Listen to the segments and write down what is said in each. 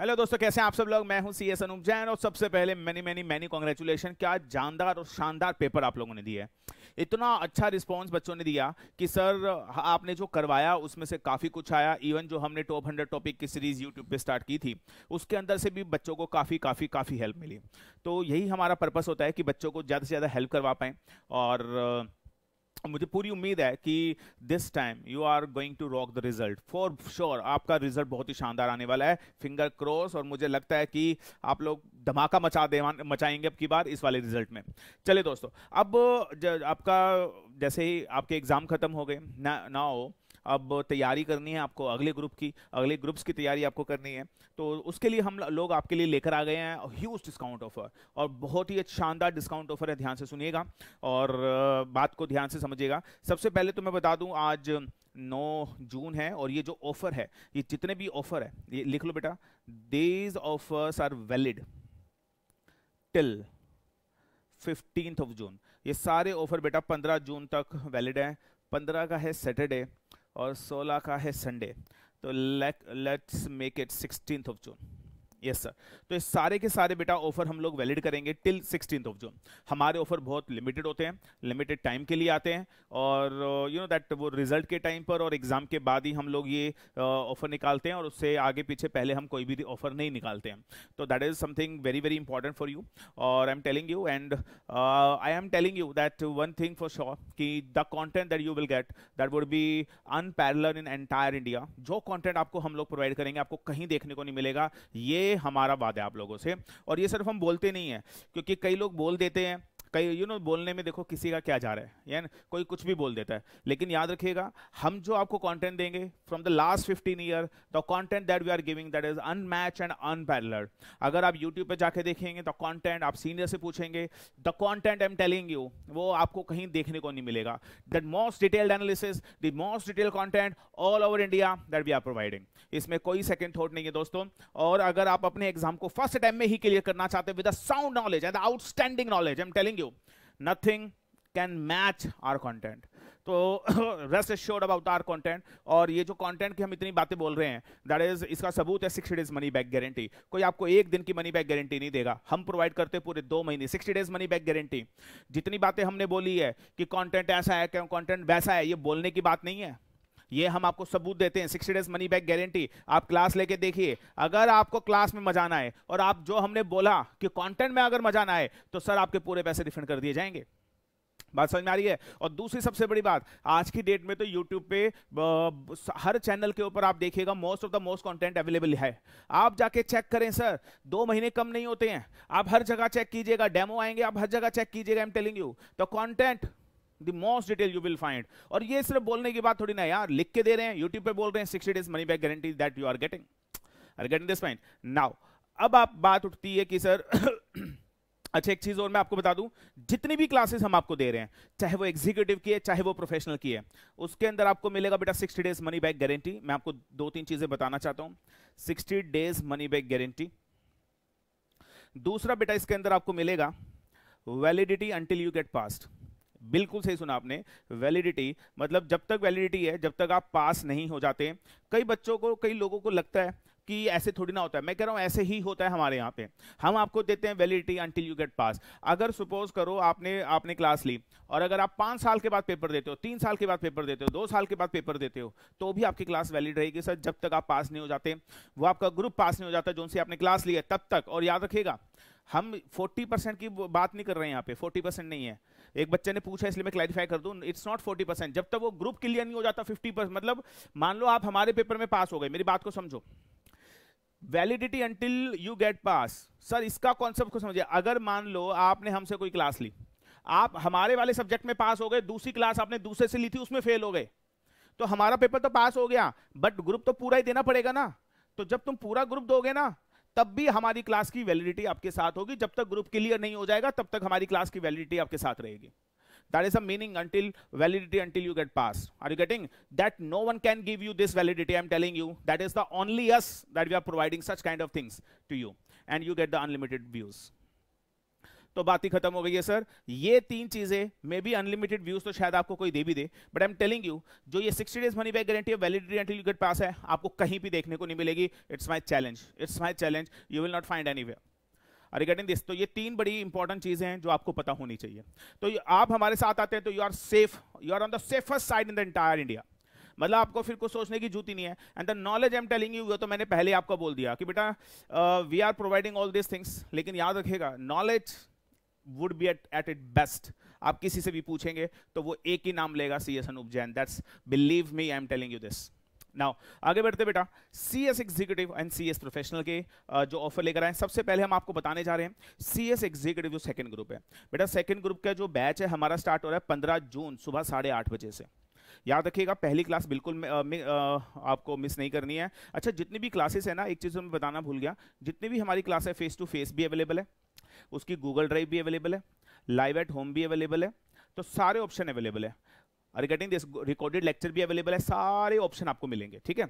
Hello दोस्तों कैसे हैं आप सब लोग मैं हूं सी एस अनूप जैन और सबसे पहले मैनी मैनी मैनी कॉन्ग्रेचुलेशन क्या जानदार और शानदार पेपर आप लोगों ने दिया है इतना अच्छा रिस्पांस बच्चों ने दिया कि सर आपने जो करवाया उसमें से काफ़ी कुछ आया इवन जो हमने टॉप हंड्रेड टॉपिक की सीरीज़ यूट्यूब पे स्टार्ट की थी उसके अंदर से भी बच्चों को काफ़ी काफ़ी काफ़ी हेल्प मिली तो यही हमारा पर्पस होता है कि बच्चों को ज़्यादा से ज़्यादा हेल्प करवा पाएँ और मुझे पूरी उम्मीद है कि this time you are going to rock the result for sure आपका रिजल्ट बहुत ही शानदार आने वाला है फिंगर क्रॉस और मुझे लगता है कि आप लोग धमाका मचा दे मचाएंगे अब की बार इस वाले रिजल्ट में चले दोस्तों अब आपका जैसे ही आपके एग्जाम खत्म हो गए ना ना हो अब तैयारी करनी है आपको अगले ग्रुप की अगले ग्रुप्स की तैयारी आपको करनी है तो उसके लिए हम लोग आपके लिए लेकर आ गए हैं ह्यूज डिस्काउंट ऑफर और बहुत ही शानदार डिस्काउंट ऑफर है ध्यान से सुनिएगा और बात को ध्यान से समझिएगा सबसे पहले तो मैं बता दूँ आज 9 जून है और ये जो ऑफर है ये जितने भी ऑफर है ये लिख लो बेटा these offers are valid till fifteenth of June ये सारे ऑफर बेटा 15 जून तक वैलिड है 15 का है सैटरडे और सोलह का है संडे तो let's make it sixteen of June yes sir तो इस सारे के सारे बेटा ऑफर हम लोग वैलिड करेंगे टिल सिक्सटीन ऑफ जून हमारे ऑफर बहुत लिमिटेड होते हैं लिमिटेड टाइम के लिए आते हैं और यू नो दैट वो रिजल्ट के टाइम पर और एग्जाम के बाद ही हम लोग ये ऑफर uh, निकालते हैं और उससे आगे पीछे पहले हम कोई भी ऑफर नहीं निकालते हैं तो that is something very very important for you और I am telling you and I am telling you that one thing for sure कि the content that you will get that would be unparallel in entire India जो content आपको हम लोग provide करेंगे आपको कहीं देखने को नहीं मिलेगा ये हमारा वादा है आप लोगों से और ये सिर्फ हम बोलते नहीं हैं क्योंकि कई लोग बोल देते हैं कई यू नो बोलने में देखो किसी का क्या जा रहा है यानी कोई कुछ भी बोल देता है लेकिन याद रखिएगा हम जो आपको कंटेंट देंगे from the last fifteen year the content that we are giving that is unmatch and unparalleled अगर आप यूट्यूब पर जाके देखेंगे द कंटेंट आप सीनियर से पूछेंगे the content I am telling you वो आपको कहीं देखने को नहीं मिलेगा that most detailed analysis the most detail content all over India that we are providing इसमें कोई सेकेंड थॉट नहीं है दोस्तों और अगर आप अपने एग्जाम को फर्स्ट अटैम्प में ही क्लियर करना चाहते हैं with a sound knowledge and outstanding knowledge I am telling you nothing can match our content तो rest sure about our content और ये जो कॉन्टेंट की हम इतनी बातें बोल रहे हैं दैट इज इसका सबूत है sixty days money back guarantee कोई आपको एक दिन की मनी बैक गारंटी नहीं देगा हम प्रोवाइड करते पूरे दो महीने sixty days money back guarantee जितनी बातें हमने बोली है कि कॉन्टेंट ऐसा है क्यों कॉन्टेंट वैसा है ये बोलने की बात नहीं है ये हम आपको सबूत देते हैं sixty days money back guarantee आप क्लास लेके देखिए अगर आपको क्लास में मजा आना है और आप जो हमने बोला कि कॉन्टेंट में अगर मजा आना है तो सर आपके पूरे पैसे रिफंड कर दिए जाएंगे बात समझ में आ रही है और दूसरी सबसे बड़ी बात आज की डेट में तो यूट्यूब पे हर चैनल के ऊपर आप देखिएगा most of the most content available है आप जाके चेक करें सर दो महीने कम नहीं होते हैं आप हर जगह चेक कीजिएगा डेमो आएंगे आप हर जगह चेक कीजिएगा आई एम टेलिंग यू तो content the most detail you will find और ये सिर्फ बोलने की बात थोड़ी ना यार लिख के दे रहे हैं यूट्यूब पे बोल रहे हैं sixty days money back guarantee that you are getting are getting this point now अब आप बात उठती है कि सर अच्छा एक चीज और मैं आपको बता दूं जितनी भी क्लासेस हम आपको दे रहे हैं चाहे वो एग्जीक्यूटिव की है चाहे वो प्रोफेशनल की है उसके अंदर आपको मिलेगा बेटा 60 डेज मनी बैक गारंटी मैं आपको दो तीन चीजें बताना चाहता हूं 60 डेज मनी बैक गारंटी दूसरा बेटा इसके अंदर आपको मिलेगा validity until you get past बिल्कुल सही सुना आपने वैलिडिटी मतलब जब तक वैलिडिटी है जब तक आप पास नहीं हो जाते कई बच्चों को कई लोगों को लगता है कि ऐसे थोड़ी ना होता है मैं कह रहा हूँ ऐसे ही होता है हमारे यहाँ पे हम आपको देते हैं validity until you get pass अगर सपोज करो आपने आपने क्लास ली और अगर आप पाँच साल के बाद पेपर देते हो तीन साल के बाद पेपर देते हो दो साल के बाद पेपर देते हो तो भी आपकी क्लास वैलिड रहेगी सर जब तक आप पास नहीं हो जाते वो आपका ग्रुप पास नहीं हो जाता जो आपने क्लास ली है तब तक और याद रखिएगा हम 40 परसेंट की बात नहीं कर रहे हैं यहाँ पे 40 परसेंट नहीं है एक बच्चे ने पूछा इसलिए मैं क्लैरिफाई कर दूं इट्स नॉट 40 परसेंट जब तक वो ग्रुप क्लियर नहीं हो जाता 50 परसेंट मतलब मान लो आप हमारे पेपर में पास हो गए मेरी बात को समझो validity until you get pass sir इसका कॉन्सेप्ट को समझिए अगर मान लो आपने हमसे कोई क्लास ली आप हमारे वाले सब्जेक्ट में पास हो गए दूसरी क्लास आपने दूसरे से ली थी उसमें फेल हो गए तो हमारा पेपर तो पास हो गया बट ग्रुप तो पूरा ही देना पड़ेगा ना तो जब तुम पूरा ग्रुप दोगे ना तब भी हमारी क्लास की वैलिडिटी आपके साथ होगी जब तक ग्रुप क्लियर नहीं हो जाएगा तब तक हमारी क्लास की वैलिडिटी आपके साथ रहेगी That is a meaning until validity until you get pass Are you getting? That no one can give you this validity, I'm telling you. That is the only us that we are providing such kind of things to you. And you get the unlimited views. तो बात ही खत्म हो गई है sir ये तीन चीजें may be unlimited views तो शायद आपको कोई दे भी दे but I am telling you जो ये 60 डेज मनी बैक गारंटी है validity until you get pass है आपको कहीं भी देखने को नहीं मिलेगी it's my challenge it's my challenge you will not find anywhere regarding this तो ये तीन बड़ी इंपॉर्टेंट चीजें हैं जो आपको पता होनी चाहिए तो आप हमारे साथ आते हैं तो you are safe you are on the safest side in the entire India मतलब आपको फिर कुछ सोचने की जूती नहीं है and the knowledge I am telling you तो मैंने पहले आपको बोल दिया कि बेटा we are providing all this things लेकिन याद रखिएगा knowledge would be at at it best आप किसी से भी पूछेंगे तो वो एक ही नाम लेगा C S Anoop Jain that's believe me I am telling you this now आगे बढ़ते बेटा C S executive and C S professional के जो ऑफर लेकर आए सबसे पहले हम आपको बताने जा रहे हैं सी एस एग्जीक्यूटिव जो सेकंड ग्रुप है बेटा सेकंड ग्रुप का जो बैच है हमारा स्टार्ट हो रहा है पंद्रह जून सुबह साढ़े आठ बजे से याद रखिएगा पहली क्लास बिल्कुल में, आ, में, आ, आपको मिस नहीं करनी है अच्छा जितनी भी क्लासेस है ना एक चीज़ मैं बताना भूल गया जितनी भी हमारी क्लास है फेस टू फेस भी अवेलेबल है उसकी गूगल ड्राइव भी अवेलेबल है लाइव एट होम भी अवेलेबल है तो सारे ऑप्शन अवेलेबल है रिगार्डिंग दिस रिकॉर्डेड लेक्चर भी अवेलेबल है सारे ऑप्शन आपको मिलेंगे ठीक है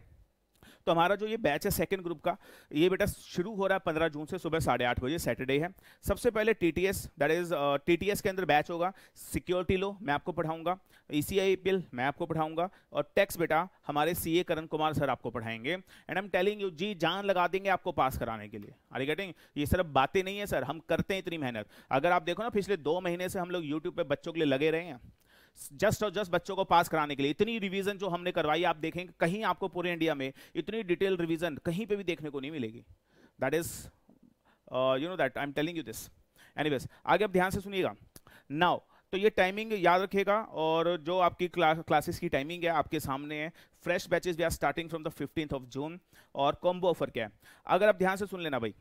तो हमारा जो ये बैच है सेकंड ग्रुप का ये बेटा शुरू हो रहा है पंद्रह जून से सुबह साढ़े आठ बजे सैटरडे है सबसे पहले T T S that is T T S के अंदर बैच होगा सिक्योरिटी लो मैं आपको पढ़ाऊंगा ई सी आई बिल मैं आपको पढ़ाऊंगा और टैक्स बेटा हमारे सी ए करण कुमार सर आपको पढ़ाएंगे एंड एम टेलिंग यू जी जान लगा देंगे आपको पास कराने के लिए आर गेटिंग ये सिर्फ बातें नहीं है सर हम करते हैं इतनी मेहनत अगर आप देखो ना पिछले दो महीने से हम लोग यूट्यूब पर बच्चों के लिए लगे रहे हैं जस्ट और जस्ट बच्चों को पास कराने के लिए इतनी रिवीजन जो हमने करवाई आप देखेंगे कहीं आपको पूरे इंडिया में इतनी डिटेल रिवीजन कहीं पे भी देखने को नहीं मिलेगी that is you know that I am telling you this any आगे आप ध्यान से सुनिएगा नाउ तो ये टाइमिंग याद रखिएगा और जो आपकी क्लासेस की टाइमिंग है आपके सामने है fresh batches we are starting from the fifteenth of June और कॉम्बो ऑफर क्या है अगर आप ध्यान से सुन लेना भाई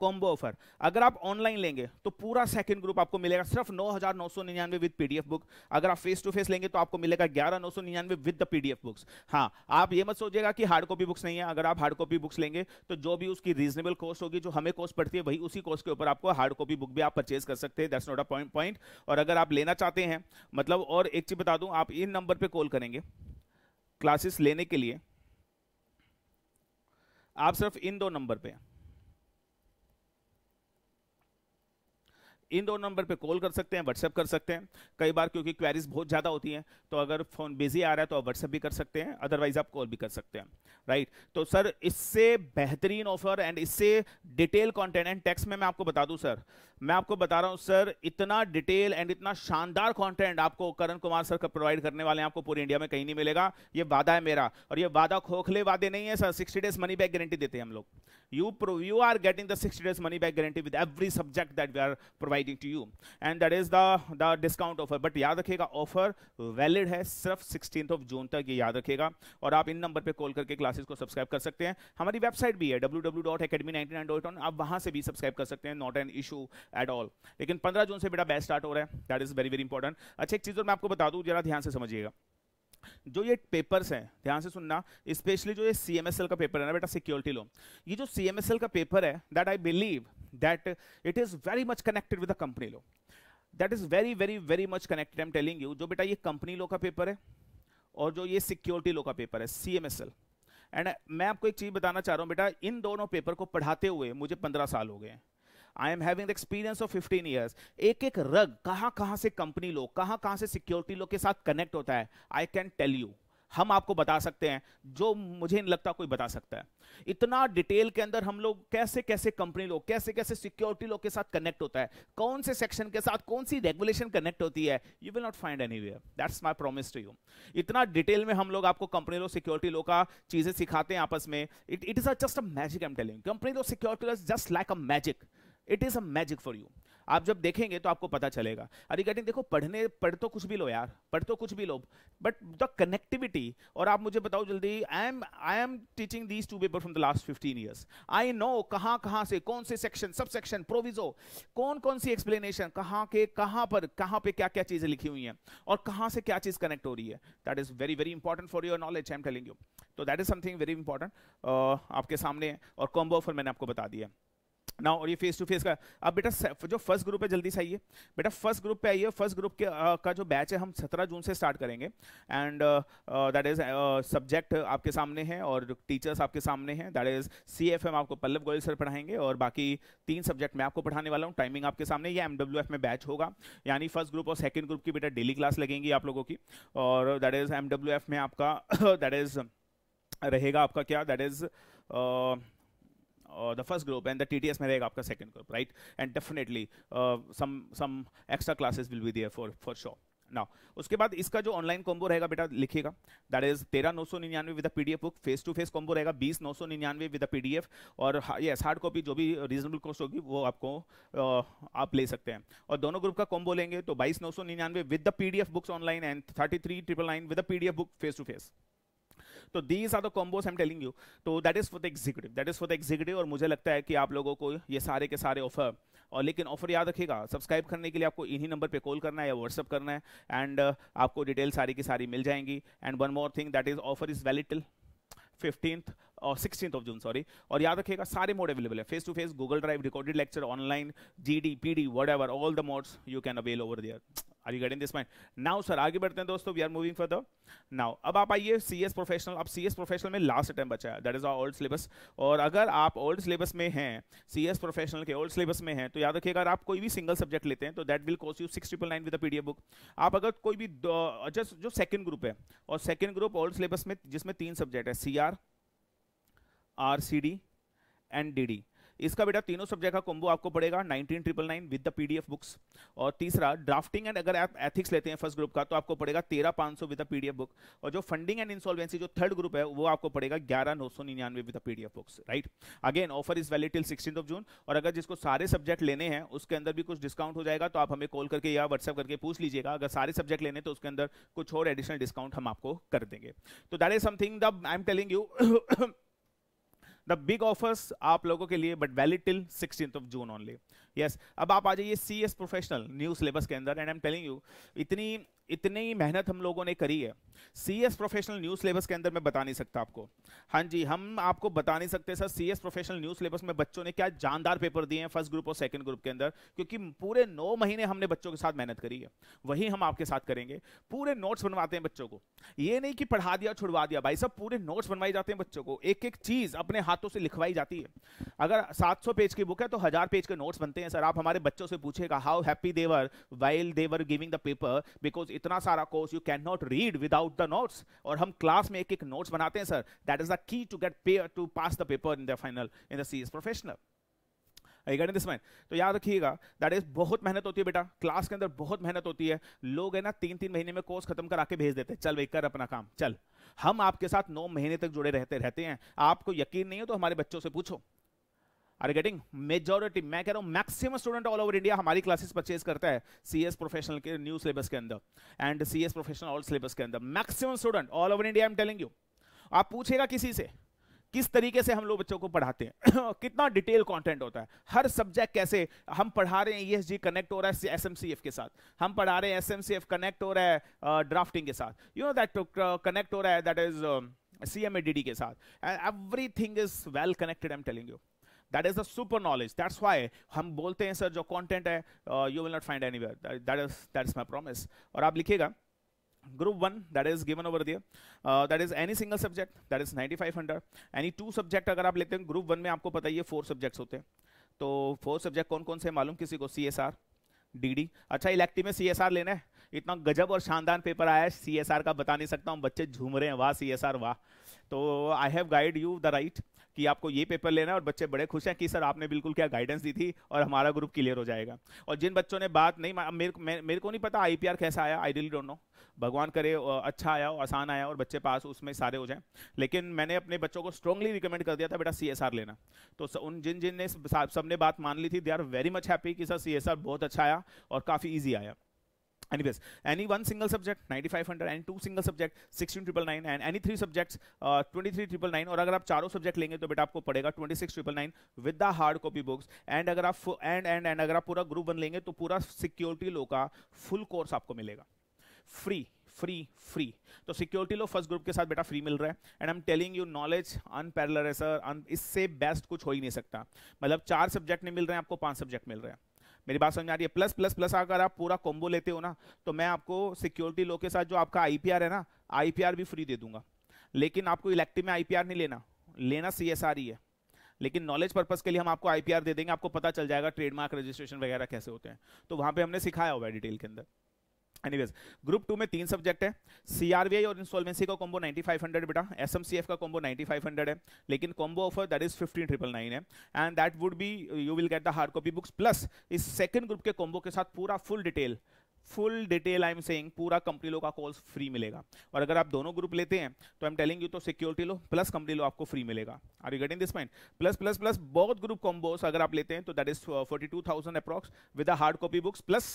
कॉम्बो ऑफर अगर आप ऑनलाइन लेंगे तो पूरा सेकंड ग्रुप आपको मिलेगा सिर्फ नौ हजार नौ सौ निन्यानवे विद पीडीएफ बुक अगर आप फेस टू फेस लेंगे तो आपको मिलेगा ग्यारह नौ सौ निन्यानवे विद द पीडीएफ बुक्स हाँ आप ये मत सोचिएगा कि हार्ड कॉपी बुक्स नहीं है अगर आप हार्ड कॉपी बुक्स लेंगे तो जो भी उसकी रीजनेबल कॉस्ट होगी जो हमें कॉस्ट पड़ती है वही उसी कॉस्ट के ऊपर आपको हार्ड कॉपी बुक भी आप परचेज कर सकते हैं that's not a point point और अगर आप लेना चाहते हैं मतलब और एक चीज बता दूं आप इन नंबर पर कॉल करेंगे क्लासेस लेने के लिए आप सिर्फ इन दो नंबर पर इन दो नंबर पे कॉल कर सकते हैं व्हाट्सएप कर सकते हैं कई बार क्योंकि क्वेरीज बहुत ज़्यादा होती हैं तो अगर फ़ोन बिजी आ रहा है तो आप व्हाट्सएप भी कर सकते हैं अदरवाइज आप कॉल भी कर सकते हैं राइट तो सर इससे बेहतरीन ऑफर एंड इससे डिटेल कॉन्टेंट एंड टेक्स्ट में मैं आपको बता दूँ सर मैं आपको बता रहा हूँ सर इतना डिटेल एंड इतना शानदार कॉन्टेंट आपको करण कुमार सर का प्रोवाइड करने वाले हैं आपको पूरे इंडिया में कहीं नहीं मिलेगा ये वादा है मेरा और ये वादा खोखले वादे नहीं है sir sixty days money back guarantee देते हैं हम लोग you pro you are getting the 60 days money back guarantee with every subject that we are providing to you and that is the the discount offer but याद रखिएगा offer valid है सिर्फ 16th of June तक ये याद रखिएगा और आप इन नंबर पे कॉल करके क्लासेस को सब्सक्राइब कर सकते हैं हमारी वेबसाइट भी है www.academy99.on आप वहां से भी सब्सक्राइब कर सकते हैं not an issue at all लेकिन 15 जून से बेटा बैच स्टार्ट हो रहा है that is very very important अच्छा एक चीज और मैं आपको बता दूं जरा ध्यान से समझिएगा जो ये पेपर्स हैं ध्यान से सुनना स्पेशली जो ये सी एम एस एल का पेपर है ना बेटा सिक्योरिटी लो ये जो सी एम एस एल का पेपर है that I believe that it is very much connected with the company law that is very very very much connected I am telling you जो बेटा ये company law का paper है और जो ये सिक्योरिटी लो का पेपर है C M S L and मैं आपको एक चीज़ बताना चाह रहा हूँ बेटा इन दोनों पेपर को पढ़ाते हुए मुझे पंद्रह साल हो गए हैं I am having experience of 15 years एक एक रग कहाँ कहाँ से कंपनी लोग कहाँ कहाँ से सिक्योरिटी लोग के साथ कनेक्ट होता है आई कैन टेल यू हम आपको बता सकते हैं जो मुझे नहीं लगता कोई बता सकता है इतना डिटेल के अंदर हम लोग कैसे कैसे कंपनी लोग कैसे कैसे सिक्योरिटी लोग के साथ कनेक्ट होता है कौन से सेक्शन के साथ कौन सी रेगुलेशन कनेक्ट होती है you will not find any that's my promise to you इतना डिटेल में हम लोग आपको कंपनी लोग सिक्योरिटी लोग का चीजें सिखाते हैं आपस में it it is a just a magic am telling company law security just like a magic it is a magic for you आप जब देखेंगे तो आपको पता चलेगा अरे कहते देखो पढ़ने पढ़ तो कुछ भी लो यार पढ़ तो कुछ भी लो बट द कनेक्टिविटी और आप मुझे बताओ जल्दी I am I am teaching these two paper from the last fifteen years I know कहाँ कहाँ से कौन से सेक्शन सब सेक्शन प्रोविजो कौन कौन सी एक्सप्लेनेशन कहाँ के कहाँ पर कहाँ पे क्या क्या चीज़ें लिखी हुई हैं और कहाँ से क्या चीज़ कनेक्ट हो रही है that is very very important for your knowledge I am telling you तो that is something very important आपके सामने और कॉम्बो ऑफर मैंने आपको बता दिया ना और ये फेस टू फेस का अब बेटा जो फर्स्ट ग्रुप है जल्दी से आइए बेटा फर्स्ट ग्रुप पे आइए फर्स्ट ग्रुप के आ, का जो बैच है हम 17 जून से स्टार्ट करेंगे एंड दैट इज सब्जेक्ट आपके सामने है और टीचर्स आपके सामने हैं that is C F M आपको पल्लव गोयल सर पढ़ाएंगे और बाकी तीन सब्जेक्ट मैं आपको पढ़ाने वाला हूँ टाइमिंग आपके सामने ये एम डब्ल्यू एफ में बैच होगा यानी फर्स्ट ग्रुप और सेकेंड ग्रुप की बेटा डेली क्लास लगेंगी आप लोगों की और that is M W F में आपका दैट इज रहेगा आपका क्या that is uh, the first group and the TTS mein rahega aapka second group, right? And definitely uh, some some extra classes will be there for for sure. Now उसके बाद इसका जो online combo रहेगा बेटा लिखिएगा that is तेरह नौ सौ निन्यानवे with PDF book face to face combo रहेगा बीस नौ सौ निन्यानवे विद पीडीएफ और यस हार्ड कॉपी जो भी रीजनेबल कॉस्ट होगी वो आपको आप ले सकते हैं और दोनों ग्रुप का कॉम्बो लेंगे तो बाईस नौ सौ निन्यानवे with the PDF books online and thirty three triple nine with PDF book face to face तो these are the combos am telling you तो that is for the executive that is for the executive और मुझे लगता है कि आप लोगों को ये सारे के सारे ऑफर और लेकिन ऑफर याद रखिएगा सब्सक्राइब करने के लिए आपको इन्हीं नंबर पे कॉल करना है या व्हाट्सअप करना है एंड uh, आपको डिटेल सारी की सारी मिल जाएंगी and one more thing that is offer is valid till fifteenth और सिक्सटीन ऑफ जून सॉरी और याद रखिएगा सारे मोड अवेलेबल है face to face Google drive recorded lecture online G D P D whatever all the modes you can avail over there are you getting this point now sir आगे बढ़ते हैं दोस्तों we are moving for the now अब आप आइए सी S professional अब C S professional में last attempt बचा है that is our old syllabus और अगर आप ओल्ड सिलेबस में हैं सी एस प्रोफेशनल के ओल्ड सिलेबस में हैं तो याद रखिए अगर आप कोई भी सिंगल सब्जेक्ट लेते हैं तो that will cost you six triple nine with P book आप अगर कोई भी जस्ट जो सेकेंड ग्रुप है और सेकेंड ग्रुप ओल्ड सिलेबस में जिसमें तीन सब्जेक्ट है C R R C D and D D इसका बेटा तीनों सब्जेक्ट का कॉम्बो आपको पड़ेगा nineteen triple nine with the PDF books और तीसरा ड्राफ्टिंग एंड अगर आप एथिक्स लेते हैं फर्स्ट ग्रुप का तो आपको पड़ेगा तेरह पाँच सौ विद पीडीएफ बुक और जो फंडिंग एंड इंसॉल्वेंसी जो थर्ड ग्रुप है वो आपको पड़ेगा ग्यारह नौ सौ निन्यानवे with PDF books right again offer is valid till sixteen of June और अगर जिसको सारे सब्जेक्ट लेने हैं उसके अंदर भी कुछ डिस्काउंट हो जाएगा तो आप हमें कॉल करके या व्हाट्सएप करके पूछ लीजिएगा अगर सारे सब्जेक्ट लेने तो उसके अंदर कुछ और एडिशनल डिस्काउंट हम आपको कर देंगे तो that is something the I am telling you the big offers आप लोगों के लिए but valid till sixteen of June only yes अब आप आ जाइए C S professional new syllabus के अंदर and I am telling you इतनी इतनी मेहनत हम लोगों ने करी है C S professional news syllabus के अंदर मैं बता नहीं सकता आपको हाँ जी हम आपको बता नहीं सकते sir C S professional news syllabus में बच्चों ने क्या जानदार पेपर दिए हैं फर्स्ट ग्रुप और सेकंड ग्रुप के अंदर क्योंकि पूरे नौ महीने हमने बच्चों के साथ मेहनत करी है वही हम आपके साथ करेंगे पूरे नोट्स बनवाते हैं बच्चों को ये नहीं कि पढ़ा दिया छुड़वा दिया भाई सब पूरे नोट्स बनवाए जाते हैं बच्चों को एक एक चीज अपने हाथों से लिखवाई जाती है अगर सात पेज की बुक है तो हजार पेज के नोट्स बनते हैं सर आप हमारे बच्चों से पूछेगा how happy they were while they were giving the paper because इतना सारा course you can not read without out the notes और हम क्लास में एक एक नोट्स बनाते हैं sir that is the key to get pair to pass the paper in the final in the C professional this man तो याद रखिएगा दैट इज बहुत मेहनत होती है बेटा क्लास के अंदर बहुत मेहनत होती है लोग है ना तीन तीन महीने में कोर्स खत्म करा के भेज देते हैं चल भाई कर अपना काम चल हम आपके साथ नौ महीने तक जुड़े रहते रहते हैं आपको यकीन नहीं हो तो हमारे बच्चों से पूछो आर गेटिंग मेजोरिटी मैं कह रहा हूँ maximum student all over India हमारी क्लासेस परचेज करता है सी एस प्रोफेशनल के न्यू सिलेबस के अंदर and C S professional all syllabus के अंदर maximum student all over India am telling you आप पूछेगा किसी से किस तरीके से हम लोग बच्चों को पढ़ाते हैं कितना डिटेल कंटेंट होता है हर सब्जेक्ट कैसे हम पढ़ा रहे हैं ई e कनेक्ट हो रहा है एस एम सी एफ के साथ हम पढ़ा रहे हैं S M C F connect हो रहा है ड्राफ्टिंग uh, के साथ यू नो दैट कनेक्ट हो रहा है that is C M D D के साथ everything is well connected I am telling you that is the super knowledge that's why हम बोलते हैं सर जो कॉन्टेंट है you will not find any that is that is my promise और आप group group that that is given over there uh, that is any single subject that is hundred any two subject अगर आप लेते हैं group one में आपको पता ही है फोर सब्जेक्ट्स होते हैं तो फोर सब्जेक्ट कौन कौन से मालूम किसी को C S R D D अच्छा इलेक्टिव में सी एस आर लेना है इतना गजब और शानदार पेपर आया है सी एस आर का बता नहीं सकता हूँ बच्चे झूम रहे हैं वाह सी एस आर वाह तो I have guide you the right कि आपको ये पेपर लेना है और बच्चे बड़े खुश हैं कि सर आपने बिल्कुल क्या गाइडेंस दी थी और हमारा ग्रुप क्लियर हो जाएगा और जिन बच्चों ने बात नहीं मेरे, मेरे, को नहीं पता आई कैसा आया आई रियली डोंट नो भगवान करे अच्छा आया आसान आया और बच्चे पास उसमें सारे हो जाएं लेकिन मैंने अपने बच्चों को स्ट्रॉन्गली रिकमेंड कर दिया था बेटा सी लेना तो उन जिन जिन ने सबने बात मान ली थी they are very much happy कि सर सी बहुत अच्छा आया और काफ़ी ईजी आया any any one single subject ninety five hundred and two single subject and triple nine and any three any twenty three triple nine और अगर आप चारों सब्जेक्ट लेंगे तो बेटा आपको पड़ेगा nine with the hard copy books and अगर आप एंड एंड एंड अगर आप पूरा ग्रुप वन लेंगे तो पूरा सिक्योरिटी लो का फुल कोर्स आपको मिलेगा फ्री फ्री फ्री तो सिक्योरिटी लो फर्स्ट ग्रुप के साथ बेटा फ्री मिल रहा है and I am telling you knowledge unparallel है सर इससे बेस्ट कुछ हो ही नहीं सकता मतलब चार सब्जेक्ट नहीं मिल रहे हैं आपको पांच सब्जेक्ट मिल रहे हैं मेरी बात समझ आ रही है प्लस प्लस प्लस अगर आप पूरा कॉम्बो लेते हो ना तो मैं आपको सिक्योरिटी लो के साथ जो आपका आई है ना आई भी फ्री दे दूंगा लेकिन आपको इलेक्टिव में आई नहीं लेना लेना सी ही e है लेकिन नॉलेज पर्पज के लिए हम आपको आईपीआर दे देंगे आपको पता चल जाएगा ट्रेडमार्क रजिस्ट्रेशन वगैरह कैसे होते हैं तो वहाँ पर हमने सिखाया हुआ है डिटेल के अंदर एनीवेज ग्रुप टू में तीन सब्जेक्ट है सीआरवीआई और इंसॉल्वेंसी का कॉम्बो 9500 बेटा एसएमसीएफ का कॉम्बो 9500 है लेकिन combo offer that is nine है and that would be you will get the hard copy books plus इस सेकंड ग्रुप के कॉम्बो के साथ पूरा full detail full detail I am saying पूरा कंपनी लो का कॉल्स फ्री मिलेगा और अगर आप दोनों ग्रुप लेते हैं तो आई एम टेलिंग यू तो security law plus company law आपको फ्री मिलेगा are you getting this point plus plus plus बहुत ग्रुप कॉम्बोस अगर आप लेते हैं तो that is forty two thousand approx with hard copy books plus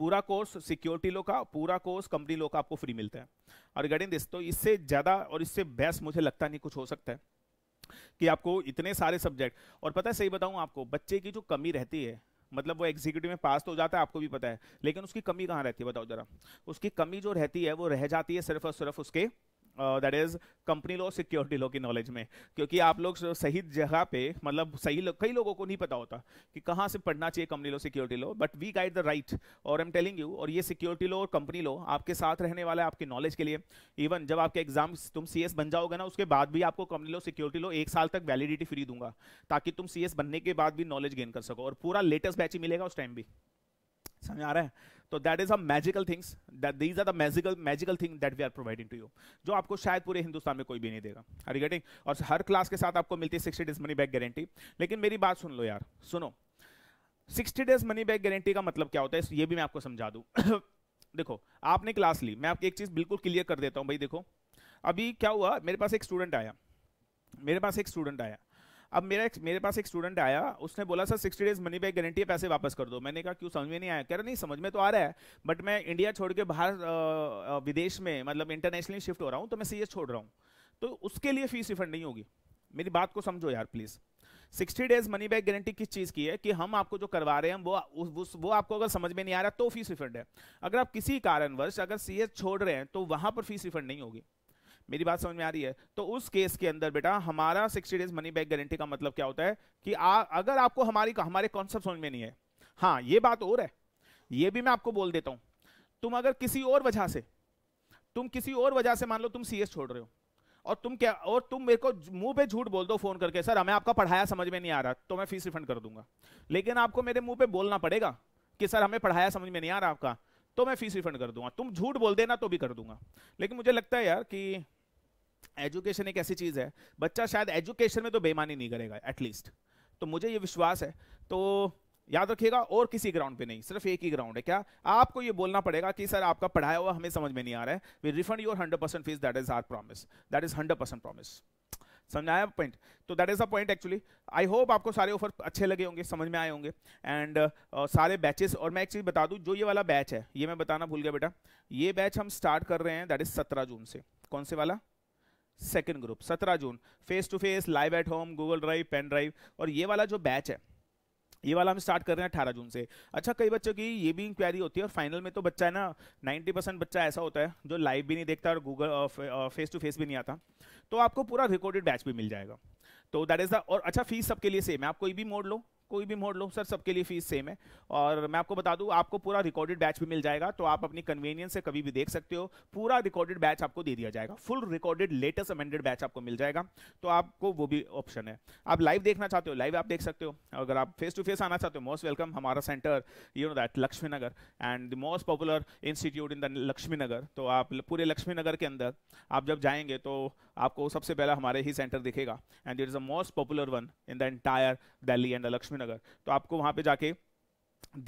पूरा कोर्स सिक्योरिटी लो का पूरा कोर्स कंपनी लो का आपको फ्री मिलता है और रिगार्डिंग दिस तो इससे ज़्यादा और इससे बेस्ट मुझे लगता नहीं कुछ हो सकता है कि आपको इतने सारे सब्जेक्ट और पता है सही बताऊँ आपको बच्चे की जो कमी रहती है मतलब वो एग्जीक्यूटिव में पास तो हो जाता है आपको भी पता है लेकिन उसकी कमी कहाँ रहती है बताओ जरा उसकी कमी जो रहती है वो रह जाती है सिर्फ और सिर्फ उसके that is company law security law की नॉलेज में क्योंकि आप लोग सही जगह पे मतलब सही लो, कई लोगों को नहीं पता होता कि कहाँ से पढ़ना चाहिए company law security law but we guide the right और आई एम टेलिंग यू और ये सिक्योरिटी लो और कंपनी लो आपके साथ रहने वाला है आपकी नॉलेज के लिए इवन जब आपके एग्जाम तुम सी बन जाओगे ना उसके बाद भी आपको कंपनी लो सिक्योरिटी लो एक साल तक वैलिडिटी फ्री दूंगा ताकि तुम सी बनने के बाद भी नॉलेज गेन कर सको और पूरा लेटेस्ट बैच ही मिलेगा उस टाइम भी समझ आ रहा है तो that is a magical things that these are the magical magical thing that we are providing to you जो आपको शायद पूरे हिंदुस्तान में कोई भी नहीं देगा आर गेटिंग और हर क्लास के साथ आपको मिलती है sixty days money back guarantee लेकिन मेरी बात सुन लो यार सुनो sixty days money back guarantee का मतलब क्या होता है ये भी मैं आपको समझा दूँ देखो आपने क्लास ली मैं आपकी एक चीज़ बिल्कुल क्लियर कर देता हूँ भाई देखो अभी क्या हुआ मेरे पास एक स्टूडेंट आया मेरे पास एक स्टूडेंट आया अब मेरा एक, मेरे पास एक स्टूडेंट आया उसने बोला sir sixty days money back guarantee है पैसे वापस कर दो मैंने कहा क्यों समझ में नहीं आया कह रहा नहीं समझ में तो आ रहा है बट मैं इंडिया छोड़ के बाहर विदेश में मतलब इंटरनेशनली शिफ्ट हो रहा हूँ तो मैं सी छोड़ रहा हूँ तो उसके लिए फीस रिफंड नहीं होगी मेरी बात को समझो यार please sixty days money back guarantee किस चीज़ की है कि हम आपको जो करवा रहे हैं वो उस, वो आपको अगर समझ में नहीं आ रहा तो फीस रिफंड है अगर आप किसी कारणवश अगर सी छोड़ रहे हैं तो वहां पर फीस रिफंड नहीं होगी मेरी बात समझ में आ रही है तो उस केस के अंदर बेटा हमारा sixty days money back guarantee का मतलब क्या होता है कि आ, अगर आपको हमारी हमारे कॉन्सेप्ट समझ में नहीं है हाँ ये बात और है ये भी मैं आपको बोल देता हूँ तुम अगर किसी और वजह से तुम किसी और वजह से मान लो तुम सीएस छोड़ रहे हो और तुम क्या और तुम मेरे को मुंह पे झूठ बोल दो फोन करके सर हमें आपका पढ़ाया समझ में नहीं आ रहा तो मैं फीस रिफंड कर दूंगा लेकिन आपको मेरे मुंह पे बोलना पड़ेगा कि सर हमें पढ़ाया समझ में नहीं आ रहा आपका तो मैं फीस रिफंड कर दूंगा तुम झूठ बोल देना तो भी कर दूंगा लेकिन मुझे लगता है यार कि एजुकेशन एक ऐसी चीज़ है बच्चा शायद एजुकेशन में तो बेमानी नहीं करेगा एटलीस्ट तो मुझे ये विश्वास है तो याद रखिएगा और किसी ग्राउंड पे नहीं सिर्फ एक ही ग्राउंड है क्या आपको ये बोलना पड़ेगा कि सर आपका पढ़ाया हुआ हमें समझ में नहीं आ रहा है we refund your hundred percent fees that is our promise that is hundred percent promise समझाया पॉइंट तो that is a point actually I hope आपको सारे ऑफर अच्छे लगे होंगे समझ में आए होंगे एंड uh, सारे बैचेस और मैं एक चीज़ बता दूं जो ये वाला बैच है ये मैं बताना भूल गया बेटा ये बैच हम स्टार्ट कर रहे हैं दैट इज सत्रह जून से कौन से वाला सेकेंड ग्रुप सत्रह June face to face live at home Google drive pen drive और ये वाला जो बैच है ये वाला हम स्टार्ट कर रहे हैं अठारह जून से अच्छा कई बच्चों की ये भी इंक्वायरी होती है और फाइनल में तो बच्चा है ना नाइन्टी परसेंट बच्चा ऐसा होता है जो लाइव भी नहीं देखता और गूगल फेस टू फेस भी नहीं आता तो आपको पूरा रिकॉर्डेड बैच भी मिल जाएगा तो दैट इज़ द और अच्छा फीस सबके लिए सेम है आप कोई भी मोड लो कोई भी मोड लो सर सबके लिए फीस सेम है और मैं आपको बता दूं आपको पूरा रिकॉर्डेड बैच भी मिल जाएगा तो आप अपनी कन्वीनियंस से कभी भी देख सकते हो पूरा रिकॉर्डेड बैच आपको दे दिया जाएगा full recorded latest amended batch आपको मिल जाएगा तो आपको वो भी ऑप्शन है आप लाइव देखना चाहते हो लाइव आप देख सकते हो अगर आप फेस टू फेस आना चाहते हो मोस्ट वेलकम हमारा centre you know that Laxmi Nagar and the most popular institute in the Laxmi Nagar तो आप पूरे लक्ष्मी नगर के अंदर आप जब जाएंगे तो आपको सबसे पहला हमारे ही सेंटर दिखेगा and it is the most popular one in the entire Delhi and Laxmi Nagar तो आपको वहां पे जाके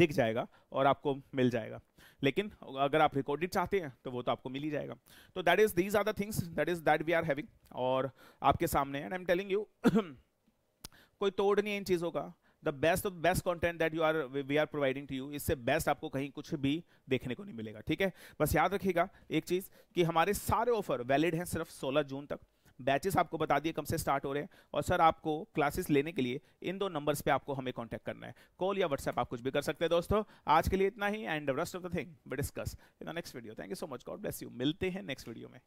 दिख जाएगा और आपको मिल जाएगा लेकिन अगर आप रिकॉर्डेड चाहते हैं तो वो तो आपको मिल ही जाएगा तो that is these are the things that is that we are having और आपके सामने and I am telling you कोई तोड़ नहीं है इन चीज़ों का the best of best content that you are we are providing to you इससे बेस्ट आपको कहीं कुछ भी देखने को नहीं मिलेगा ठीक है बस याद रखिएगा एक चीज़ कि हमारे सारे ऑफर वैलिड हैं सिर्फ सोलह जून तक बैचेस आपको बता दिए कम से स्टार्ट हो रहे हैं और सर आपको क्लासेस लेने के लिए इन दो नंबर्स पे आपको हमें कांटेक्ट करना है कॉल या व्हाट्सएप आप कुछ भी कर सकते हैं दोस्तों आज के लिए इतना ही and rest of the thing we discuss in the next video thank you so much God bless you मिलते हैं नेक्स्ट वीडियो में